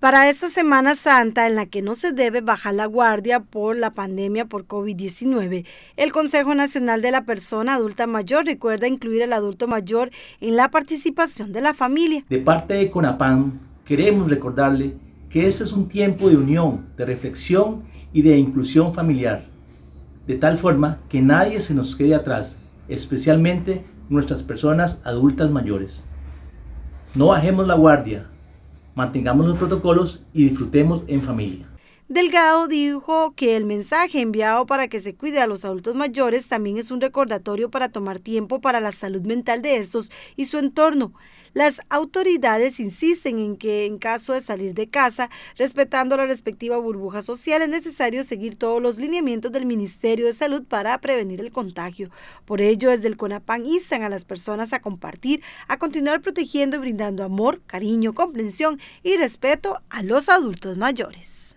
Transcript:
Para esta Semana Santa, en la que no se debe bajar la guardia por la pandemia por COVID-19, el Consejo Nacional de la Persona Adulta Mayor recuerda incluir al adulto mayor en la participación de la familia. De parte de CONAPAN, queremos recordarle que este es un tiempo de unión, de reflexión y de inclusión familiar, de tal forma que nadie se nos quede atrás, especialmente nuestras personas adultas mayores. No bajemos la guardia, Mantengamos los protocolos y disfrutemos en familia. Delgado dijo que el mensaje enviado para que se cuide a los adultos mayores también es un recordatorio para tomar tiempo para la salud mental de estos y su entorno. Las autoridades insisten en que en caso de salir de casa, respetando la respectiva burbuja social, es necesario seguir todos los lineamientos del Ministerio de Salud para prevenir el contagio. Por ello, desde el CONAPAN instan a las personas a compartir, a continuar protegiendo y brindando amor, cariño, comprensión y respeto a los adultos mayores.